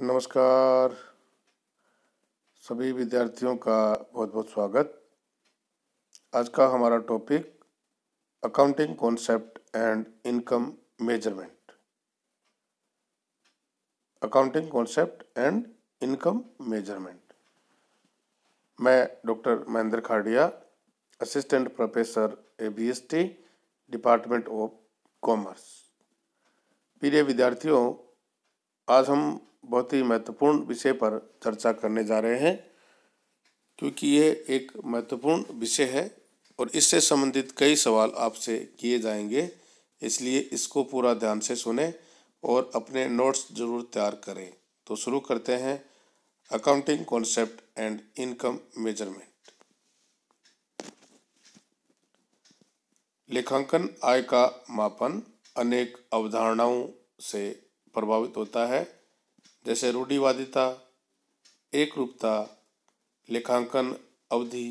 नमस्कार सभी विद्यार्थियों का बहुत बहुत स्वागत आज का हमारा topic accounting concept and income measurement accounting concept and income measurement मैं doctor Mahendra Khadia assistant professor A B S T department of commerce प्रिय विद्यार्थियों आज हम बहुत ही महत्वपूर्ण विषय पर चर्चा करने जा रहे हैं क्योंकि ये एक महत्वपूर्ण विषय है और इससे संबंधित कई सवाल आपसे किए जाएंगे इसलिए इसको पूरा ध्यान से सुने और अपने नोट्स जरूर तैयार करें तो शुरू करते हैं accounting concept and income measurement लेखांकन आय का मापन अनेक अवधारणाओं से प्रभावित होता है जैसे रूढ़िवादिता एक रूपता लेखांकन अवधि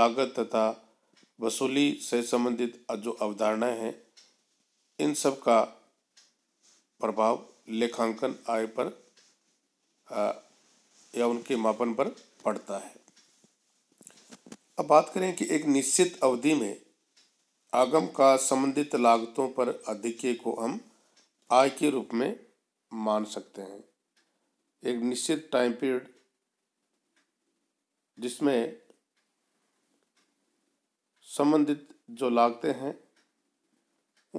लागत तथा वसूली से संबंधित जो अवधारणाएं हैं इन सब का प्रभाव लेखांकन आय पर या उनके मापन पर पड़ता है अब बात करें कि एक निश्चित अवधि में आगम का संबंधित लागतों पर अधिक को हम आय के रूप में मान सकते हैं एक निश्चित टाइम पीरियड जिसमें संबंधित जो लागतें हैं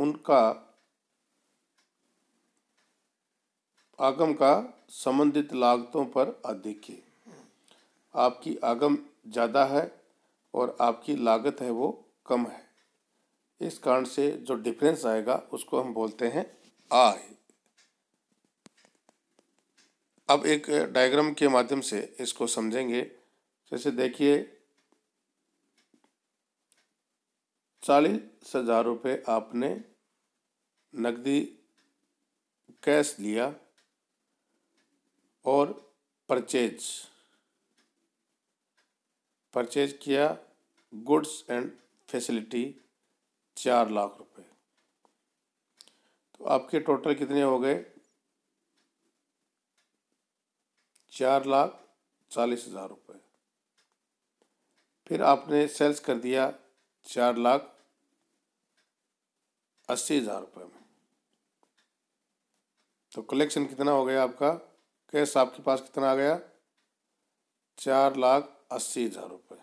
उनका आगम का संबंधित लागतों पर अधिक है आपकी आगम ज़्यादा है और आपकी लागत है वो कम है इस कारण से जो डिफरेंस आएगा उसको हम बोलते हैं आय अब एक डायग्राम के माध्यम से इसको समझेंगे जैसे देखिए चालीस हज़ार रुपये आपने नकदी कैश लिया और परचेज परचेज किया गुड्स एंड फैसिलिटी चार लाख रुपए तो आपके टोटल कितने हो गए चार लाख चालीस हज़ार रुपये फिर आपने सेल्स कर दिया चार लाख अस्सी हज़ार रुपये में तो कलेक्शन कितना हो गया आपका कैश आपके पास कितना आ गया चार लाख अस्सी हज़ार रुपये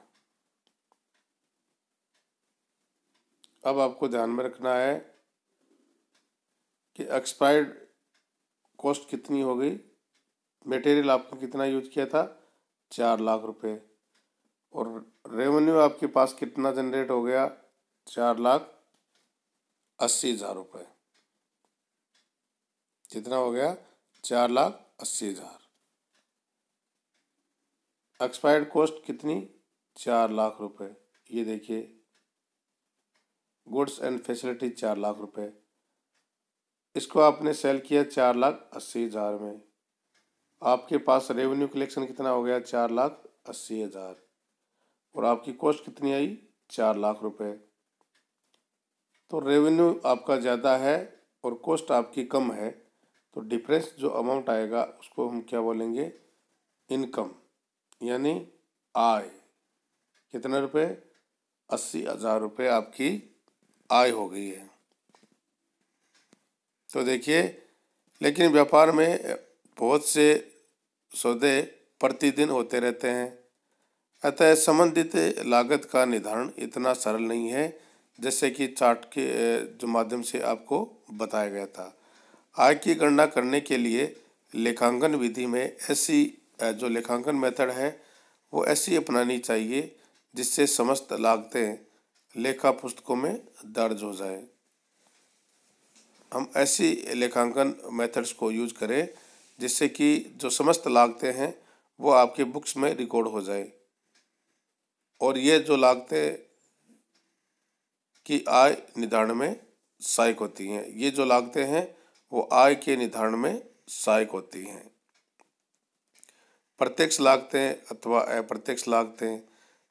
अब आपको ध्यान में रखना है कि एक्सपायर्ड कॉस्ट कितनी हो गई मटेरियल आपने कितना यूज किया था चार लाख रुपए और रेवेन्यू आपके पास कितना जनरेट हो गया चार लाख अस्सी हज़ार रुपये कितना हो गया चार लाख अस्सी हज़ार एक्सपायर्ड कॉस्ट कितनी चार लाख रुपए ये देखिए गुड्स एंड फैसिलिटी चार लाख रुपए इसको आपने सेल किया चार लाख अस्सी हज़ार में आपके पास रेवेन्यू कलेक्शन कितना हो गया चार लाख अस्सी हज़ार और आपकी कॉस्ट कितनी आई चार लाख रुपए तो रेवेन्यू आपका ज़्यादा है और कॉस्ट आपकी कम है तो डिफरेंस जो अमाउंट आएगा उसको हम क्या बोलेंगे इनकम यानी आय कितने रुपए अस्सी हज़ार रुपये आपकी आय हो गई है तो देखिए लेकिन व्यापार में बहुत से सौदे प्रतिदिन होते रहते हैं अतः संबंधित लागत का निर्धारण इतना सरल नहीं है जैसे कि चार्ट के जो माध्यम से आपको बताया गया था आय की गणना करने के लिए लेखांकन विधि में ऐसी जो लेखांकन मेथड है वो ऐसी अपनानी चाहिए जिससे समस्त लागतें लेखा पुस्तकों में दर्ज हो जाए हम ऐसी लेखांकन मेथड्स को यूज करें जिससे कि जो समस्त लागतें हैं वो आपके बुक्स में रिकॉर्ड हो जाए और ये जो लागतें की आय निर्धारण में सहायक होती हैं ये जो लागतें हैं वो आय के निर्धारण में सहायक होती हैं प्रत्यक्ष लागतें अथवा अप्रत्यक्ष लागतें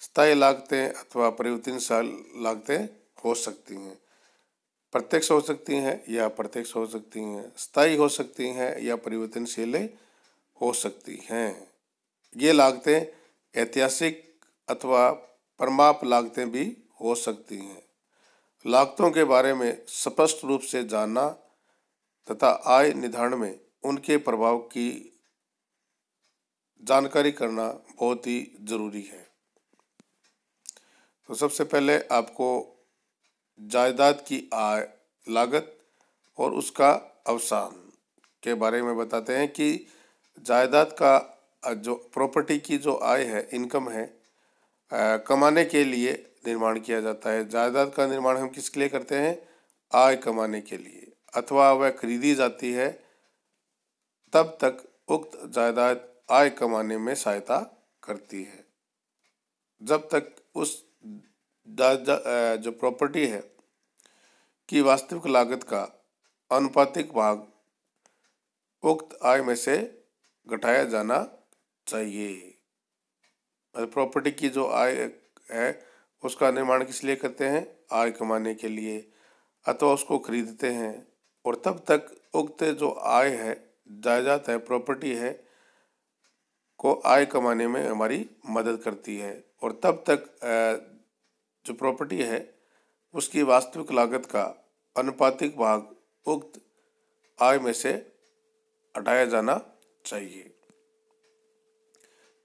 स्थायी लागतें अथवा परिवर्तनशील लागतें हो सकती हैं प्रत्यक्ष हो सकती हैं या अप्रत्यक्ष हो सकती हैं स्थायी हो सकती हैं या परिवर्तनशील हो सकती हैं ये लागतें ऐतिहासिक अथवा परमाप लागतें भी हो सकती हैं लागतों के बारे में स्पष्ट रूप से जानना तथा आय निर्धारण में उनके प्रभाव की जानकारी करना बहुत ही ज़रूरी है तो सबसे पहले आपको जायदाद की आय लागत और उसका अवसान के बारे में बताते हैं कि जायदाद का जो प्रॉपर्टी की जो आय है इनकम है आ, कमाने के लिए निर्माण किया जाता है जायदाद का निर्माण हम किसके लिए करते हैं आय कमाने के लिए अथवा वह खरीदी जाती है तब तक उक्त जायदाद आय कमाने में सहायता करती है जब तक उस जो प्रॉपर्टी है कि वास्तविक लागत का अनुपातिक भाग उक्त आय में से घटाया जाना चाहिए प्रॉपर्टी मतलब की जो आय है उसका निर्माण किस लिए करते हैं आय कमाने के लिए अथवा उसको खरीदते हैं और तब तक उक्त जो आय है जायदाद है प्रॉपर्टी है को आय कमाने में हमारी मदद करती है और तब तक जो प्रॉपर्टी है उसकी वास्तविक लागत का अनुपातिक भाग उक्त आय में से हटाया जाना चाहिए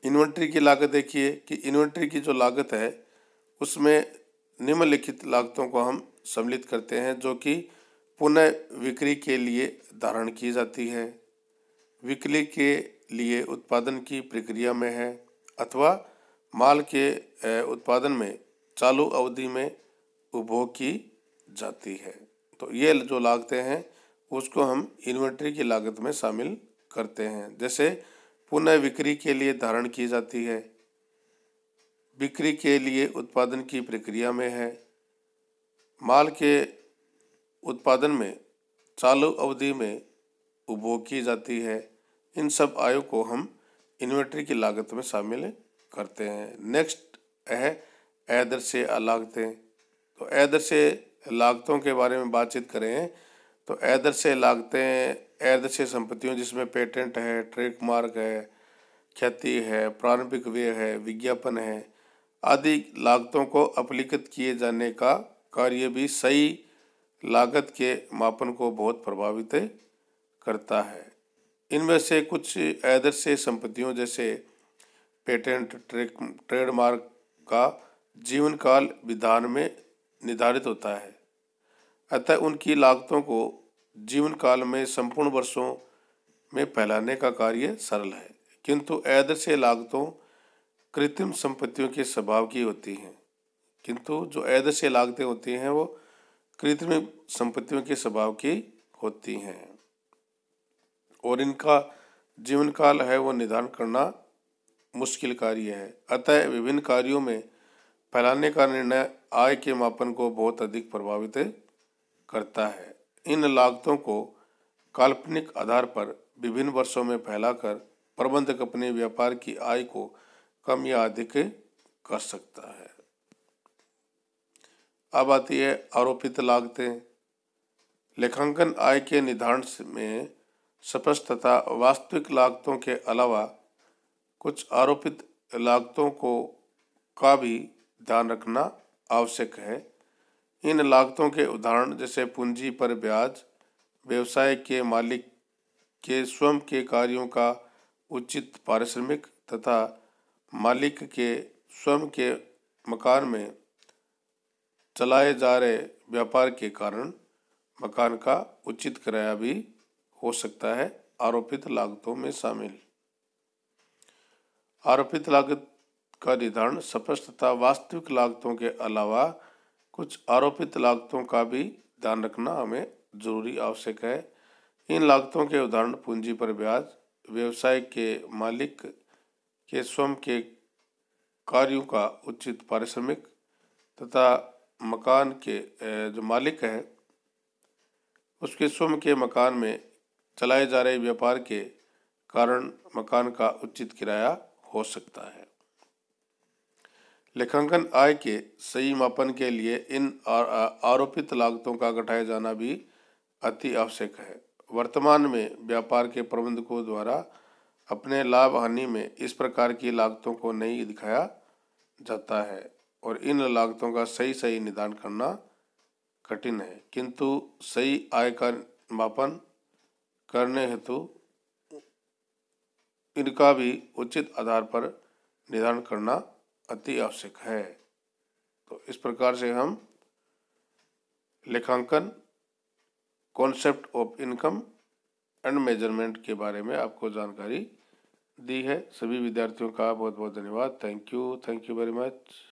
इन्वेंट्री की लागत देखिए कि इन्वेंट्री की जो लागत है उसमें निम्नलिखित लागतों को हम सम्मिलित करते हैं जो कि पुनः विक्री के लिए धारण की जाती है विक्री के लिए उत्पादन की प्रक्रिया में है अथवा माल के उत्पादन में चालू अवधि में उपभोग की जाती है तो ये जो लागतें हैं उसको हम इन्वेंट्री की लागत में शामिल करते हैं जैसे पुनः बिक्री के लिए धारण की जाती है बिक्री के लिए उत्पादन की प्रक्रिया में है माल के उत्पादन में चालू अवधि में उपभोग की जाती है इन सब आयों को हम इन्वेंट्री की लागत में शामिल करते हैं नेक्स्ट है ऐदर से अलागतें तो ऐदर से लागतों के बारे में बातचीत करें तो ऐदर से लागतें ऐदर से संपत्तियों जिसमें पेटेंट है मार्क है ख्याति है प्रारंभिक व्यय है विज्ञापन है आदि लागतों को अपलिखित किए जाने का कार्य भी सही लागत के मापन को बहुत प्रभावित करता है इनमें से कुछ ऐदर से संपत्तियों जैसे पेटेंट ट्रेडमार्क का जीवन काल विधान में निर्धारित होता है अतः उनकी लागतों को जीवन काल में संपूर्ण वर्षों में फैलाने का कार्य सरल है किंतु ऐदृश्य लागतों कृत्रिम संपत्तियों के स्वभाव की होती हैं किंतु जो ऐदृश्य लागतें होती हैं वो कृत्रिम संपत्तियों के स्वभाव की होती हैं और इनका जीवन काल है वो निर्धारण करना मुश्किल कार्य है अतः विभिन्न कार्यों में फैलाने का निर्णय आय के मापन को बहुत अधिक प्रभावित करता है इन लागतों को काल्पनिक आधार पर विभिन्न वर्षों में फैलाकर प्रबंधक अपने व्यापार की आय को कम या अधिक कर सकता है अब आती है आरोपित लागतें लेखांकन आय के निर्धारण में स्पष्ट तथा वास्तविक लागतों के अलावा कुछ आरोपित लागतों को का भी ध्यान रखना आवश्यक है इन लागतों के उदाहरण जैसे पूंजी पर ब्याज व्यवसाय के मालिक के स्वयं के कार्यों का उचित पारिश्रमिक तथा मालिक के स्वयं के मकान में चलाए जा रहे व्यापार के कारण मकान का उचित किराया भी हो सकता है आरोपित लागतों में शामिल आरोपित लागत का निर्धारण स्पष्ट तथा वास्तविक लागतों के अलावा कुछ आरोपित लागतों का भी ध्यान रखना हमें जरूरी आवश्यक है इन लागतों के उदाहरण पूंजी पर ब्याज व्यवसाय के मालिक के स्वयं के कार्यों का उचित पारिश्रमिक तथा मकान के जो मालिक है उसके स्वयं के मकान में चलाए जा रहे व्यापार के कारण मकान का उचित किराया हो सकता है लेखांकन आय के सही मापन के लिए इन आरोपित लागतों का घटाया जाना भी अति आवश्यक है वर्तमान में व्यापार के प्रबंधकों द्वारा अपने लाभ हानि में इस प्रकार की लागतों को नहीं दिखाया जाता है और इन लागतों का सही सही निदान करना कठिन है किंतु सही आय का मापन करने हेतु इनका भी उचित आधार पर निदान करना अति आवश्यक है तो इस प्रकार से हम लेखांकन concept of income and measurement के बारे में आपको जानकारी दी है सभी विद्यार्थियों का बहुत बहुत धन्यवाद thank you thank you very much